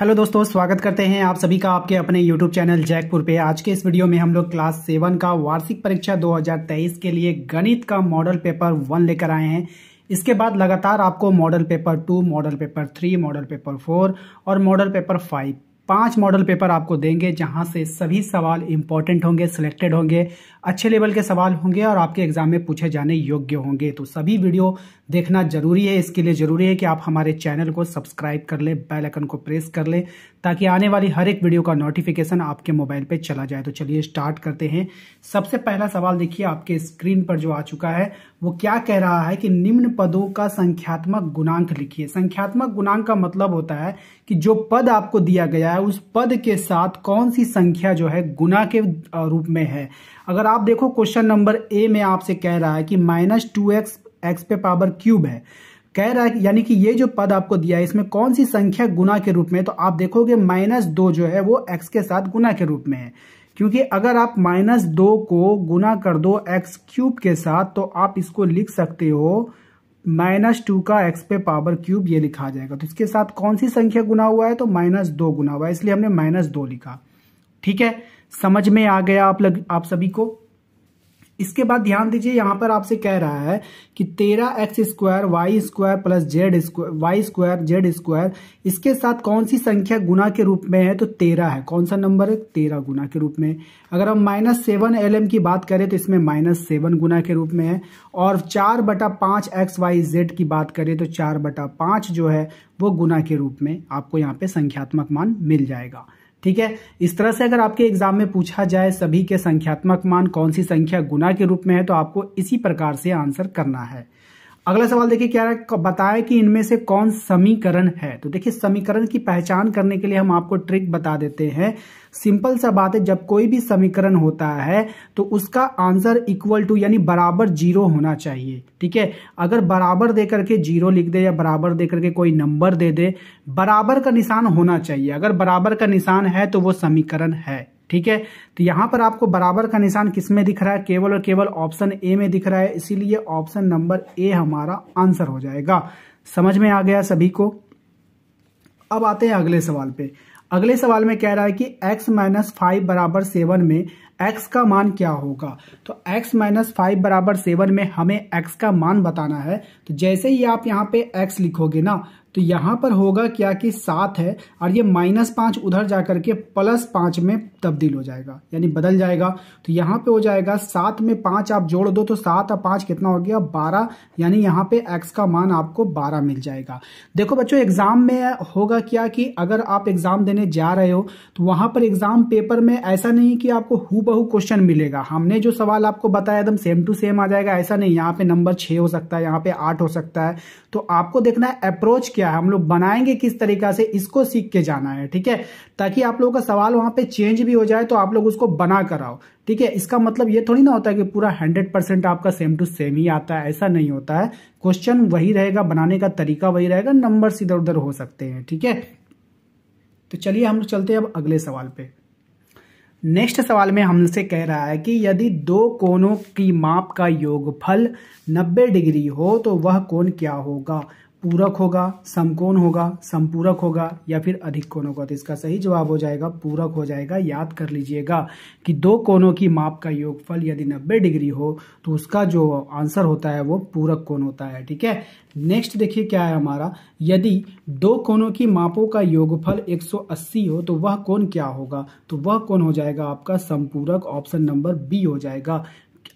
hello दोस्तों स्वागत करते हैं आप सभी का आपके अपने यूट्यूब चैनल जैकपुर पे आज के इस वीडियो में हम लोग क्लास सेवन का वार्षिक परीक्षा 2023 के लिए गणित का मॉडल पेपर वन लेकर आए हैं इसके बाद लगातार आपको model paper two model paper three model paper four और मॉडल पेपर फाइव पांच मॉडल पेपर आपको देंगे जहां से सभी सवाल इंपॉर्टेंट होंगे सिलेक्टेड होंगे अच्छे लेवल के सवाल होंगे और आपके एग्जाम में पूछे जाने योग्य होंगे तो सभी वीडियो देखना जरूरी है इसके लिए ज़रूरी है कि आप हमारे चैनल को सब्सक्राइब कर लें बेल आइकन को प्रेस कर लें ताकि आने वाली हर एक वीडियो का नोटिफिकेशन आपके मोबाइल पे चला जाए तो चलिए स्टार्ट करते हैं सबसे पहला सवाल देखिए आपके स्क्रीन पर जो आ चुका है वो क्या कह रहा है कि निम्न पदों का संख्यात्मक गुणांक लिखिए संख्यात्मक गुणांक का मतलब होता है कि जो पद आपको दिया गया है उस पद के साथ कौन सी संख्या जो है गुना के रूप में है अगर आप देखो क्वेश्चन नंबर ए में आपसे कह रहा है कि माइनस टू एक्स एक्स पे पावर क्यूब है कह रहा है यानी कि ये जो पद आपको दिया है इसमें कौन सी संख्या गुना के रूप में तो आप देखोगे माइनस दो जो है वो एक्स के साथ गुना के रूप में है क्योंकि अगर आप माइनस दो को गुना कर दो एक्स क्यूब के साथ तो आप इसको लिख सकते हो माइनस टू का एक्स पे पावर क्यूब ये लिखा जाएगा तो इसके साथ कौन सी संख्या गुना हुआ है तो माइनस दो गुना हुआ है इसलिए हमने माइनस दो लिखा ठीक है समझ में आ गया आप लग आप सभी को इसके बाद ध्यान दीजिए यहाँ पर आपसे कह रहा है कि तेरह X square Y square plus Z square Y square Z square इसके साथ कौन सी संख्या गुना के रूप में है तो तेरह है कौन सा नंबर है तेरह गुना के रूप में अगर हम माइनस सेवन एल एम की बात करें तो इसमें माइनस सेवन गुना के रूप में है और चार बटा पांच एक्स वाई जेड की बात करें तो चार बटा पांच जो है वो गुना के रूप में आपको यहाँ पे संख्यात्मक मान मिल जाएगा ठीक है इस तरह से अगर आपके एग्जाम में पूछा जाए सभी के संख्यात्मक मान कौन सी संख्या गुना के रूप में है तो आपको इसी प्रकार से आंसर करना है अगला सवाल देखिए क्या है बताएं कि इनमें से कौन समीकरण है तो देखिए समीकरण की पहचान करने के लिए हम आपको ट्रिक बता देते हैं सिंपल सा बात है जब कोई भी समीकरण होता है तो उसका आंसर इक्वल टू यानी बराबर जीरो होना चाहिए ठीक है अगर बराबर दे करके जीरो लिख दे या बराबर दे करके कोई नंबर दे दे बराबर का निशान होना चाहिए अगर बराबर का निशान है तो वो समीकरण है ठीक है तो यहां पर आपको बराबर का निशान किस में दिख रहा है केवल और केवल ऑप्शन ए में दिख रहा है इसीलिए ऑप्शन नंबर ए हमारा आंसर हो जाएगा समझ में आ गया सभी को अब आते हैं अगले सवाल पे अगले सवाल में कह रहा है कि x माइनस फाइव बराबर सेवन में एक्स का मान क्या होगा तो एक्स माइनस फाइव बराबर सेवन में हमें एक्स का मान बताना है तो जैसे ही आप यहाँ पे एक्स लिखोगे ना तो यहाँ पर होगा क्या कि सात है और ये माइनस पाँच उधर जा करके प्लस पाँच में तब्दील हो जाएगा यानी बदल जाएगा तो यहाँ पे हो जाएगा सात में पाँच आप जोड़ दो तो सात और पाँच कितना हो गया बारह यानी यहाँ पे एक्स का मान आपको बारह मिल जाएगा देखो बच्चों एग्जाम में होगा क्या कि अगर आप एग्जाम देने जा रहे हो तो वहाँ पर एग्जाम पेपर में ऐसा नहीं कि आपको हु हूबहू क्वेश्चन मिलेगा हमने जो सवाल आपको बताया एकदम सेम टू सेम आ जाएगा ऐसा नहीं यहाँ पे नंबर छः हो सकता है यहाँ पे आठ हो सकता है तो आपको देखना है अप्रोच क्या है हम लोग बनाएंगे किस तरीका से इसको सीख के जाना है ठीक है ताकि आप लोगों का सवाल वहाँ पे चेंज भी हो जाए तो आप लोग उसको बना कराओ ठीक है इसका मतलब ये थोड़ी ना होता है कि पूरा हंड्रेड आपका सेम टू सेम ही आता है ऐसा नहीं होता है क्वेश्चन वही रहेगा बनाने का तरीका वही रहेगा नंबर इधर उधर हो सकते हैं ठीक है तो चलिए हम लोग चलते हैं अब अगले सवाल पे नेक्स्ट सवाल में हमसे कह रहा है कि यदि दो कोनों की माप का योगफल 90 डिग्री हो तो वह कोण क्या होगा पूरक होगा समकोण होगा संपूरक होगा या फिर अधिक कोण होगा तो इसका सही जवाब हो जाएगा पूरक हो जाएगा याद कर लीजिएगा कि दो कोणों की माप का योगफल यदि 90 डिग्री हो तो उसका जो आंसर होता है वो पूरक कोण होता है ठीक है नेक्स्ट देखिए क्या है हमारा यदि दो कोणों की मापों का योगफल 180 हो तो वह कोण क्या होगा तो वह कौन हो जाएगा आपका संपूरक ऑप्शन नंबर बी हो जाएगा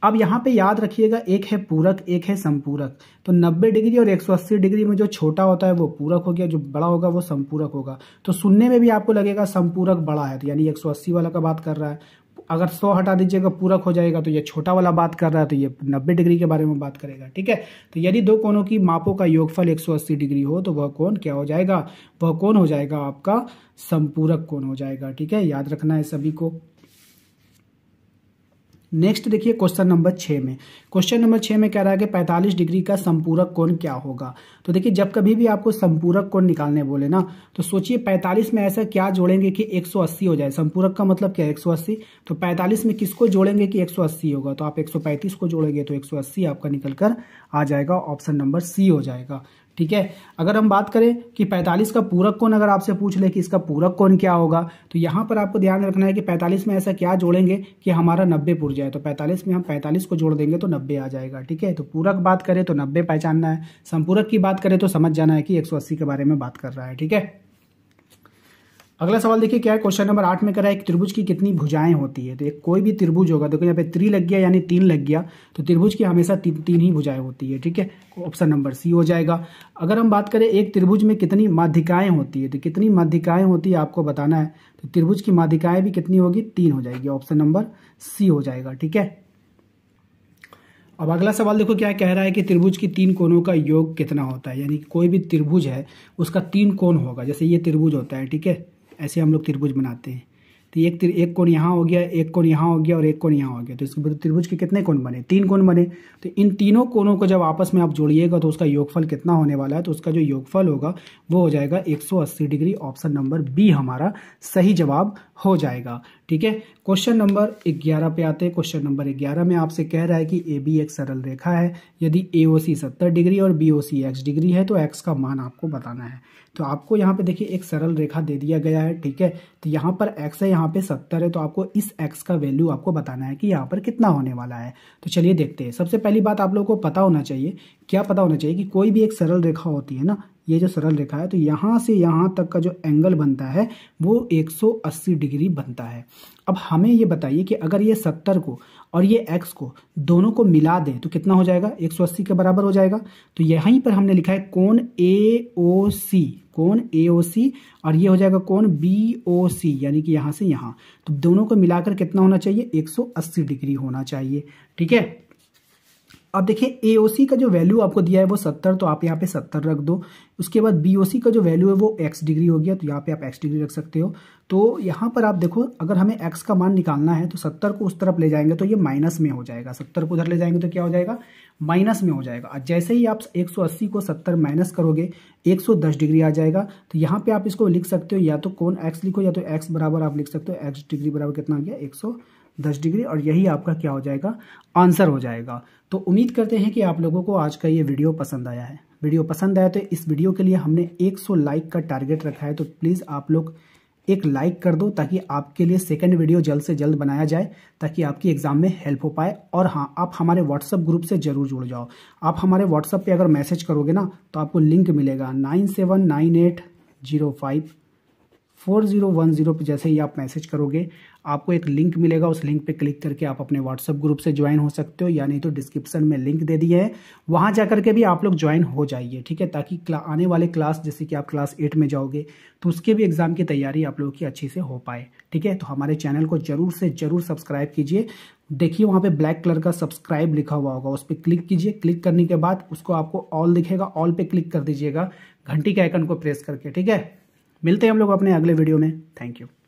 अब यहाँ पे याद रखिएगा एक है पूरक एक है संपूरक तो 90 डिग्री और 180 डिग्री में जो छोटा होता है वो पूरक हो गया जो बड़ा होगा वो संपूरक होगा तो सुनने में भी आपको लगेगा संपूरक बड़ा है तो यानी 180 वाला का बात कर रहा है अगर 100 हटा दीजिएगा पूरक हो जाएगा तो ये छोटा वाला बात कर रहा है तो ये 90 डिग्री के बारे में बात करेगा ठीक है तो यदि दो कोनों की मापों का योगफल 180 डिग्री हो तो वह कोण क्या हो जाएगा वह कोण हो जाएगा आपका संपूरक कोण हो जाएगा ठीक है याद रखना है सभी को नेक्स्ट देखिए क्वेश्चन नंबर छः में क्वेश्चन नंबर छः में कह रहा है कि 45 डिग्री का संपूरक कोण क्या होगा तो देखिए जब कभी भी आपको संपूरक कोण निकालने बोले ना तो सोचिए 45 में ऐसा क्या जोड़ेंगे कि 180 हो जाए संपूरक का मतलब क्या है 180 तो 45 में किसको जोड़ेंगे कि 180 होगा तो आप 135 को जोड़ेंगे तो 180 आपका निकल कर आ जाएगा ऑप्शन नंबर सी हो जाएगा ठीक है अगर हम बात करें कि 45 का पूरक कौन अगर आपसे पूछ ले कि इसका पूरक कौन क्या होगा तो यहाँ पर आपको ध्यान रखना है कि 45 में ऐसा क्या जोड़ेंगे कि हमारा नब्बे पुर जाए तो 45 में हम 45 को जोड़ देंगे तो नब्बे आ जाएगा ठीक है तो पूरक बात करें तो नब्बे पहचानना है संपूरक की बात करें तो समझ जाना है कि एक के बारे में बात कर रहा है ठीक है अगला सवाल देखिए क्या है क्वेश्चन नंबर आठ में करा है एक त्रिभुज की कितनी भुजाएं होती है तो एक कोई भी त्रिभुज होगा देखो यहाँ पे त्री लग गया यानी तीन लग गया तो त्रिभुज की हमेशा ती, तीन ही भुजाएं होती है ठीक है ऑप्शन नंबर सी हो जाएगा अगर हम बात करें एक त्रिभुज में कितनी माध्यिकाएं होती है तो कितनी माध्यिकाएं होती है आपको बताना है तो त्रिभुज की माध्यिकाएं भी कितनी होगी तीन हो जाएगी ऑप्शन नंबर सी हो जाएगा ठीक है अब अगला सवाल देखो क्या कह रहा है कि त्रिभुज की तीन कोणों का योग कितना होता है यानी कोई भी त्रिभुज है उसका तीन कोण होगा जैसे ये त्रिभुज होता है ठीक है ऐसे हम लोग त्रिभुज बनाते हैं तो एक एक कोण यहाँ हो गया एक कोण यहाँ हो गया और एक कोण यहाँ हो गया तो इसके त्रिभुज के कितने कोण बने तीन कोण बने तो इन तीनों कोणों को जब आपस में आप जोड़िएगा तो उसका योगफल कितना होने वाला है तो उसका जो योगफल होगा वो हो जाएगा 180 डिग्री ऑप्शन नंबर बी हमारा सही जवाब हो जाएगा ठीक है क्वेश्चन नंबर ग्यारह पे आते हैं क्वेश्चन नंबर ग्यारह में आपसे कह रहा है कि ए बी एक सरल रेखा है यदि ए ओ सी सत्तर डिग्री और B O C X degree है तो एक्स का मान आपको बताना है तो आपको यहाँ पे देखिए एक सरल रेखा दे दिया गया है ठीक है तो यहाँ पर एक्स है यहाँ पे सत्तर है तो आपको इस एक्स का वैल्यू आपको बताना है कि यहाँ पर कितना होने वाला है तो चलिए देखते हैं सबसे पहली बात आप लोगों को पता होना चाहिए क्या पता होना चाहिए कि कोई भी एक सरल रेखा होती है ना ये जो सरल रेखा है तो यहाँ से यहाँ तक का जो एंगल बनता है वो 180 डिग्री बनता है अब हमें ये बताइए कि अगर ये 70 को और ये x को दोनों को मिला दें तो कितना हो जाएगा 180 के बराबर हो जाएगा तो यहीं पर हमने लिखा है कोण ए ओ सी कोण ए ओ सी और ये हो जाएगा कोण बी ओ सी यानी कि यहाँ से यहाँ तो दोनों को मिलाकर कितना होना चाहिए एक डिग्री होना चाहिए ठीक है अब देखिए ए का जो वैल्यू आपको दिया है वो सत्तर तो आप यहाँ पे सत्तर रख दो उसके बाद बी का जो वैल्यू है वो एक्स डिग्री हो गया तो यहाँ पे आप एक्स डिग्री रख सकते हो तो यहाँ पर आप देखो अगर हमें एक्स का मान निकालना है तो सत्तर को उस तरफ ले जाएंगे तो ये माइनस में हो जाएगा सत्तर को उधर ले जाएंगे तो क्या हो जाएगा माइनस में हो जाएगा जैसे ही आप एक को सत्तर माइनस करोगे एक डिग्री आ जाएगा तो यहाँ पे आप इसको लिख सकते हो या तो कौन एक्स लिखो या तो एक्स बराबर आप लिख सकते हो एक्स डिग्री बराबर कितना आ गया दस डिग्री और यही आपका क्या हो जाएगा आंसर हो जाएगा तो उम्मीद करते हैं कि आप लोगों को आज का ये वीडियो पसंद आया है वीडियो पसंद आया तो इस वीडियो के लिए हमने 100 लाइक का टारगेट रखा है तो प्लीज़ आप लोग एक लाइक कर दो ताकि आपके लिए सेकंड वीडियो जल्द से जल्द बनाया जाए ताकि आपकी एग्जाम में हेल्प हो पाए और हाँ आप हमारे व्हाट्सअप ग्रुप से जरूर जुड़ जाओ आप हमारे व्हाट्सअप पर अगर मैसेज करोगे ना तो आपको लिंक मिलेगा nine seven nine eight zero five four zero one zero पर जैसे ही आप मैसेज करोगे आपको एक लिंक मिलेगा उस लिंक पे क्लिक करके आप अपने व्हाट्सअप ग्रुप से ज्वाइन हो सकते हो या नहीं तो डिस्क्रिप्शन में लिंक दे दिए हैं वहाँ जा करके भी आप लोग ज्वाइन हो जाइए ठीक है ताकि आने वाले क्लास जैसे कि आप क्लास एट में जाओगे तो उसके भी एग्ज़ाम की तैयारी आप लोगों की अच्छी से हो पाए ठीक है तो हमारे चैनल को ज़रूर से ज़रूर सब्सक्राइब कीजिए देखिए वहाँ पे ब्लैक कलर का सब्सक्राइब लिखा हुआ होगा उस पर क्लिक कीजिए क्लिक करने के बाद उसको आपको ऑल दिखेगा ऑल पे क्लिक कर दीजिएगा घंटी के आइकन को प्रेस करके ठीक है मिलते हैं हम लोग अपने अगले वीडियो में थैंक यू